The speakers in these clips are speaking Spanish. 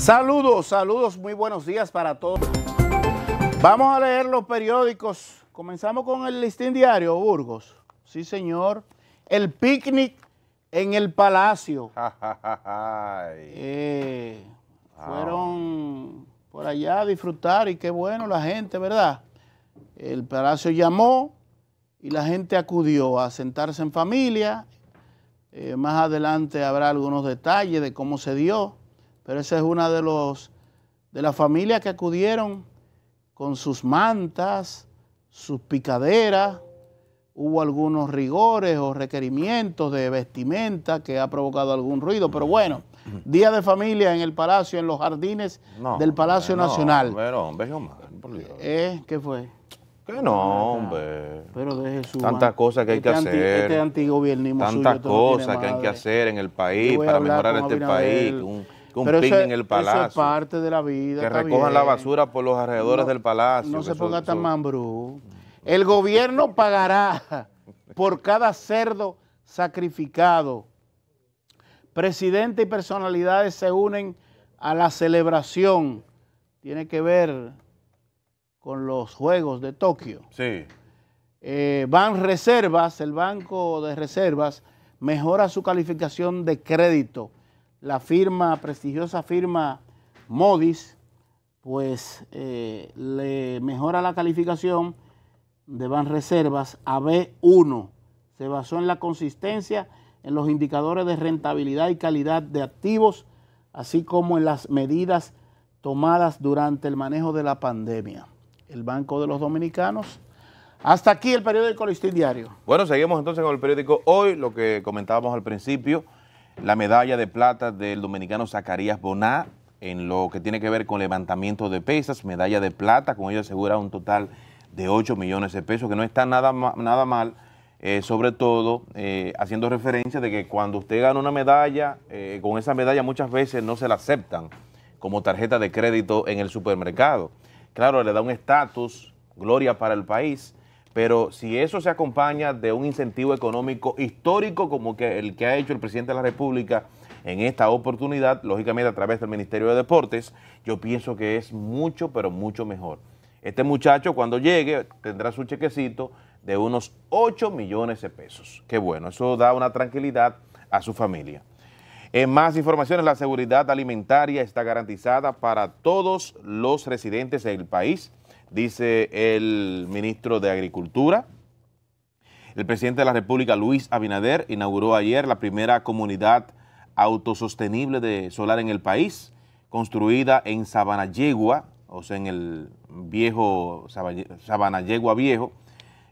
Saludos, saludos, muy buenos días para todos. Vamos a leer los periódicos. Comenzamos con el listín diario, Burgos. Sí, señor. El picnic en el palacio. Eh, fueron por allá a disfrutar y qué bueno la gente, ¿verdad? El palacio llamó y la gente acudió a sentarse en familia. Eh, más adelante habrá algunos detalles de cómo se dio. Pero esa es una de los de las familias que acudieron con sus mantas, sus picaderas. Hubo algunos rigores o requerimientos de vestimenta que ha provocado algún ruido, pero bueno, día de familia en el palacio, en los jardines del Palacio Nacional. Pero, hombre, eh, ¿Qué fue? Que no, hombre. Pero de Jesús. Tantas cosas que hay que este hacer. este antigobiernismo Tantas cosas que hay que hacer en el país para mejorar este país. Un, en el palacio. es parte de la vida. Que recojan la basura por los alrededores del palacio. No se ponga tan mambrú. El gobierno pagará por cada cerdo sacrificado. Presidente y personalidades se unen a la celebración. Tiene que ver con los Juegos de Tokio. Sí. Eh, Reservas, el Banco de Reservas, mejora su calificación de crédito la firma, prestigiosa firma Modis, pues eh, le mejora la calificación de Banreservas Reservas a B1. Se basó en la consistencia, en los indicadores de rentabilidad y calidad de activos, así como en las medidas tomadas durante el manejo de la pandemia. El Banco de los Dominicanos. Hasta aquí el periódico Listín Diario. Bueno, seguimos entonces con el periódico Hoy, lo que comentábamos al principio la medalla de plata del dominicano Zacarías Boná en lo que tiene que ver con levantamiento de pesas, medalla de plata, con ello asegura un total de 8 millones de pesos, que no está nada, nada mal, eh, sobre todo eh, haciendo referencia de que cuando usted gana una medalla, eh, con esa medalla muchas veces no se la aceptan como tarjeta de crédito en el supermercado. Claro, le da un estatus, gloria para el país, pero si eso se acompaña de un incentivo económico histórico como que el que ha hecho el presidente de la República en esta oportunidad, lógicamente a través del Ministerio de Deportes, yo pienso que es mucho, pero mucho mejor. Este muchacho cuando llegue tendrá su chequecito de unos 8 millones de pesos. Qué bueno, eso da una tranquilidad a su familia. En más informaciones, la seguridad alimentaria está garantizada para todos los residentes del país dice el ministro de Agricultura. El presidente de la República, Luis Abinader, inauguró ayer la primera comunidad autosostenible de solar en el país, construida en Sabana Yegua, o sea, en el viejo Sabana Yegua Viejo,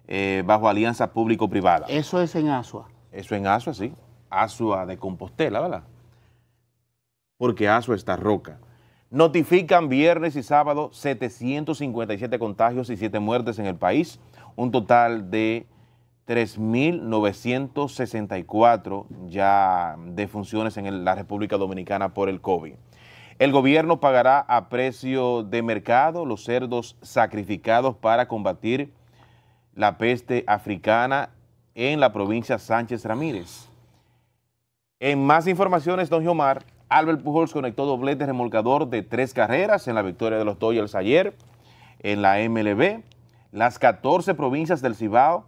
eh, bajo alianza público-privada. Eso es en Asua. Eso en Asua, sí. Asua de Compostela, ¿verdad? Porque Asua está roca. Notifican viernes y sábado 757 contagios y 7 muertes en el país, un total de 3.964 ya defunciones en la República Dominicana por el COVID. El gobierno pagará a precio de mercado los cerdos sacrificados para combatir la peste africana en la provincia Sánchez Ramírez. En más informaciones, don Giomar, Albert Pujols conectó doblete remolcador de tres carreras en la victoria de los Dodgers ayer en la MLB. Las 14 provincias del Cibao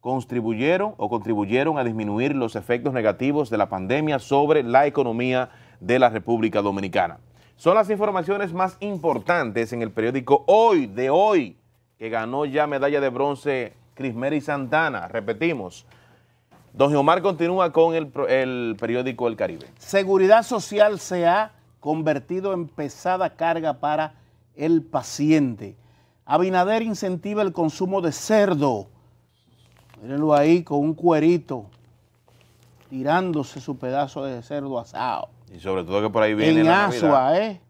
contribuyeron o contribuyeron a disminuir los efectos negativos de la pandemia sobre la economía de la República Dominicana. Son las informaciones más importantes en el periódico Hoy de hoy, que ganó ya medalla de bronce Crismeri Santana. Repetimos, Don Omar continúa con el, periódico El Caribe. Seguridad social se ha convertido en pesada carga para el paciente. Abinader incentiva el consumo de cerdo. Mírenlo ahí con un cuerito, tirándose su pedazo de cerdo asado. Y sobre todo que por ahí viene. En Asua, ¿eh?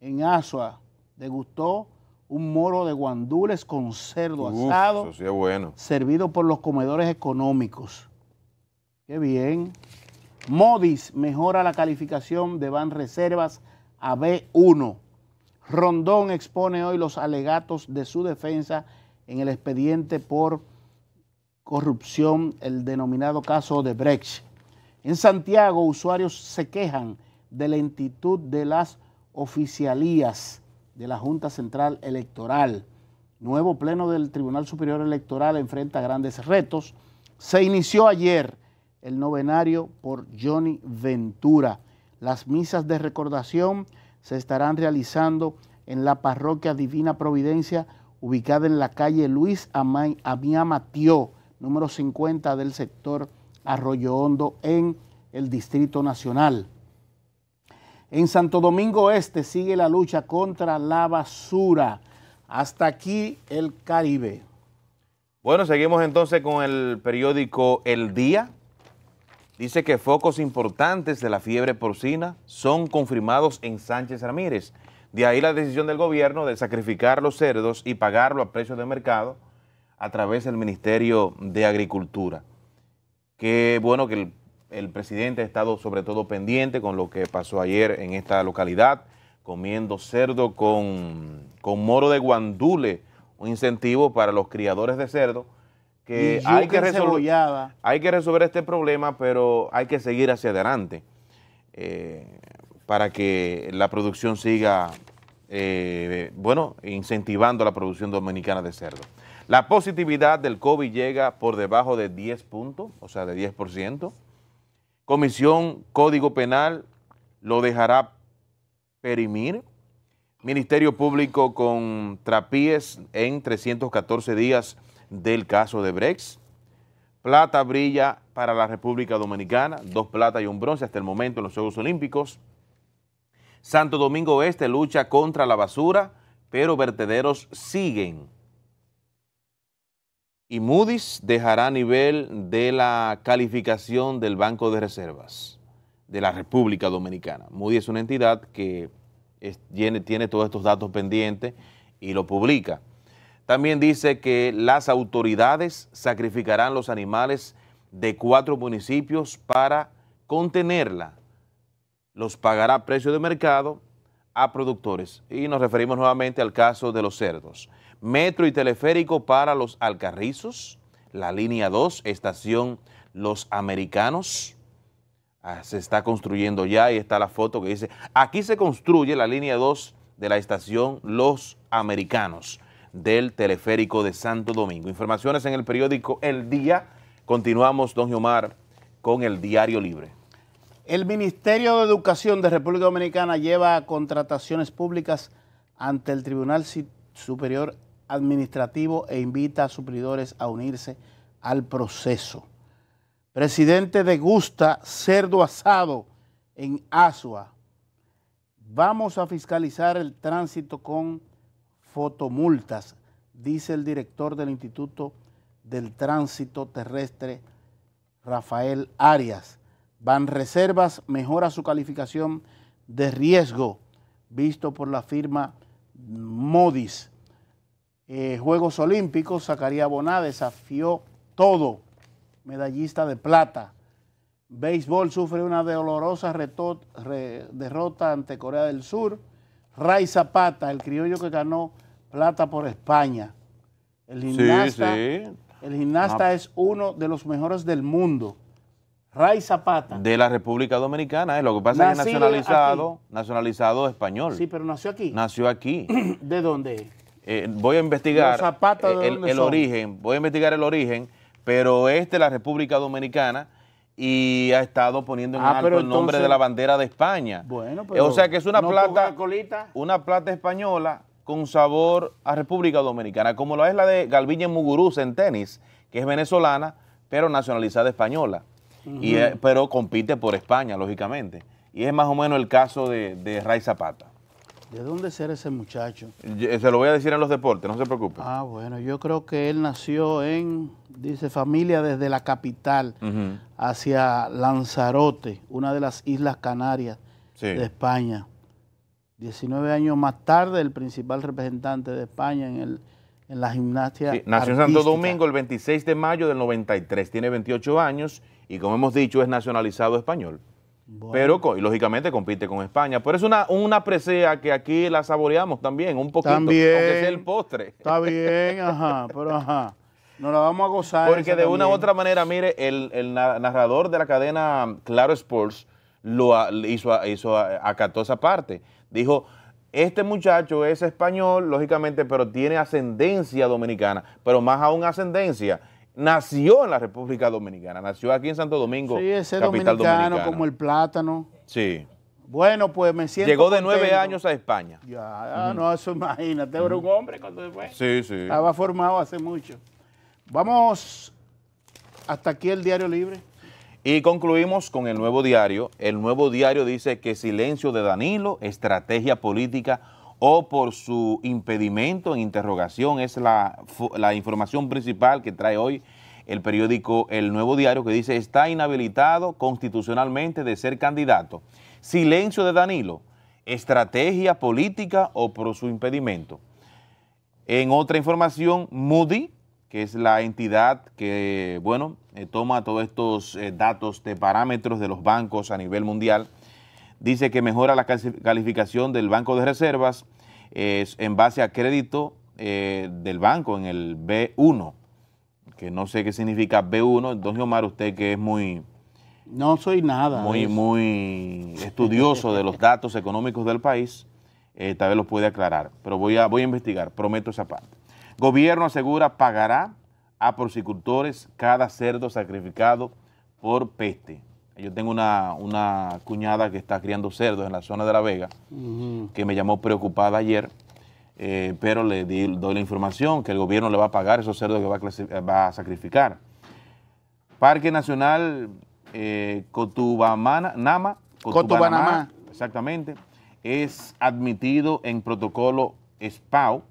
En Asua, degustó un moro de guandules con cerdo asado. Eso sí es bueno. Servido por los comedores económicos. Qué bien. Modis mejora la calificación de Banreservas Reservas a B1. Rondón expone hoy los alegatos de su defensa en el expediente por corrupción, el denominado caso de Brecht. En Santiago, usuarios se quejan de la lentitud de las oficialías de la Junta Central Electoral. Nuevo pleno del Tribunal Superior Electoral enfrenta grandes retos. Se inició ayer el novenario por Johnny Ventura. Las misas de recordación se estarán realizando en la parroquia Divina Providencia, ubicada en la calle Luis Amiamatió, número 50 del sector Arroyo Hondo, en el Distrito Nacional. En Santo Domingo Este sigue la lucha contra la basura. Hasta aquí el Caribe. Bueno, seguimos entonces con el periódico El Día, Dice que focos importantes de la fiebre porcina son confirmados en Sánchez Ramírez. De ahí la decisión del gobierno de sacrificar los cerdos y pagarlo a precios de mercado a través del Ministerio de Agricultura. Qué bueno que el, presidente ha estado sobre todo pendiente con lo que pasó ayer en esta localidad, comiendo cerdo con, con moro de guandule, un incentivo para los criadores de cerdo hay que, resolver, hay que resolver este problema, pero hay que seguir hacia adelante eh, para que la producción siga, eh, bueno, incentivando la producción dominicana de cerdo. La positividad del COVID llega por debajo de 10 puntos, o sea, de 10%. Comisión Código Penal lo dejará perimir. Ministerio Público con trapíes en 314 días del caso de Brex. Plata brilla para la República Dominicana, dos plata y un bronce hasta el momento en los Juegos Olímpicos. Santo Domingo Este lucha contra la basura, pero vertederos siguen. Y Moody's dejará nivel de la calificación del Banco de Reservas de la República Dominicana. Moody's es una entidad que tiene, tiene todos estos datos pendientes y lo publica. También dice que las autoridades sacrificarán los animales de cuatro municipios para contenerla. Los pagará a precio de mercado a productores. Y nos referimos nuevamente al caso de los cerdos. Metro y teleférico para los alcarrizos. La línea 2, estación Los Americanos. Ah, se está construyendo ya y está la foto que dice, aquí se construye la línea 2 de la estación Los Americanos del teleférico de Santo Domingo. Informaciones en el periódico El Día. Continuamos, don Omar, con el Diario Libre. El Ministerio de Educación de República Dominicana lleva contrataciones públicas ante el Tribunal Superior Administrativo e invita a suplidores a unirse al proceso. Presidente de Gusta, cerdo asado en Asua. Vamos a fiscalizar el tránsito con fotomultas, dice el director del Instituto del Tránsito Terrestre, Rafael Arias. Van reservas, mejora su calificación de riesgo, visto por la firma Modis. Eh, Juegos Olímpicos, Zacarías Boná desafió todo, medallista de plata. Béisbol sufre una dolorosa derrota ante Corea del Sur. Ray Zapata, el criollo que ganó plata por España. El gimnasta, El gimnasta ah. es uno de los mejores del mundo. Ray Zapata. De la República Dominicana, ¿eh? lo que pasa es que es nacionalizado, nacionalizado español. Sí, pero nació aquí. Nació aquí. ¿De dónde? Eh, voy a investigar Zapata, ¿de el, el origen, voy a investigar el origen, pero es de la República Dominicana y ha estado poniendo en ah, alto el nombre de la bandera de España. Bueno, o sea que es una plata, una plata española con sabor a República Dominicana, como lo es la de Galviña Muguruza en tenis, que es venezolana, pero nacionalizada española, y eh, pero compite por España, lógicamente. Y es más o menos el caso de, Ray Zapata. ¿De dónde será ese muchacho? Eh, se lo voy a decir en los deportes, no se preocupe. Ah, bueno, yo creo que él nació en, dice, familia desde la capital hacia Lanzarote, una de las islas Canarias de España. 19 años más tarde, el principal representante de España en, el, en la gimnasia. nació en Santo Domingo el 26 de mayo del 93, tiene 28 años y como hemos dicho es nacionalizado español. Pero, y lógicamente compite con España. Pero es una, una presea que aquí la saboreamos también, un poquito, también, aunque sea el postre. Está bien, ajá, pero ajá. Nos la vamos a gozar. Porque de una u otra manera, mire, el, el narrador de la cadena Claro Sports lo hizo, hizo, acató esa parte. Dijo, este muchacho es español, lógicamente, pero tiene ascendencia dominicana, pero más aún ascendencia. Nació en la República Dominicana, nació aquí en Santo Domingo. Sí, ese capital dominicano como el plátano. Sí. Bueno, pues me siento. Llegó de nueve años a España. Ya, no, eso imagínate, era un hombre cuando se fue. Sí, sí. Estaba formado hace mucho. Vamos hasta aquí el Diario Libre. Y concluimos con el nuevo diario. El nuevo diario dice que silencio de Danilo, estrategia política o por su impedimento en interrogación, es la, información principal que trae hoy el periódico El Nuevo Diario, que dice está inhabilitado constitucionalmente de ser candidato. Silencio de Danilo, estrategia política o por su impedimento. En otra información, Moody que es la entidad que, bueno, eh, toma todos estos eh, datos de parámetros de los bancos a nivel mundial. Dice que mejora la calificación del Banco de Reservas eh, en base a crédito del banco en el B1, que no sé qué significa B1. Don Omar, usted que es muy... No soy nada. Muy, muy estudioso de los datos económicos del país, tal vez lo puede aclarar, pero voy a, voy a investigar, prometo esa parte. Gobierno asegura pagará a porcicultores cada cerdo sacrificado por peste. Yo tengo una, cuñada que está criando cerdos en la zona de La Vega, que me llamó preocupada ayer, eh, pero le doy la información que el gobierno le va a pagar esos cerdos que va a, sacrificar. Parque Nacional eh, Cotubamana Nama, exactamente, es admitido en protocolo SPAU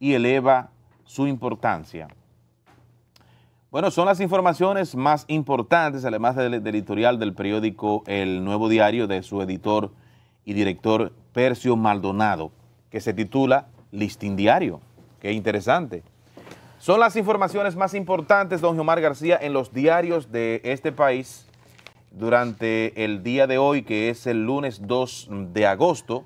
y eleva su importancia. Bueno, son las informaciones más importantes, además del, editorial del periódico El Nuevo Diario de su editor y director Percio Maldonado, que se titula Listín Diario. Qué interesante. Son las informaciones más importantes, don Omar García, en los diarios de este país durante el día de hoy, que es el lunes 2 de agosto.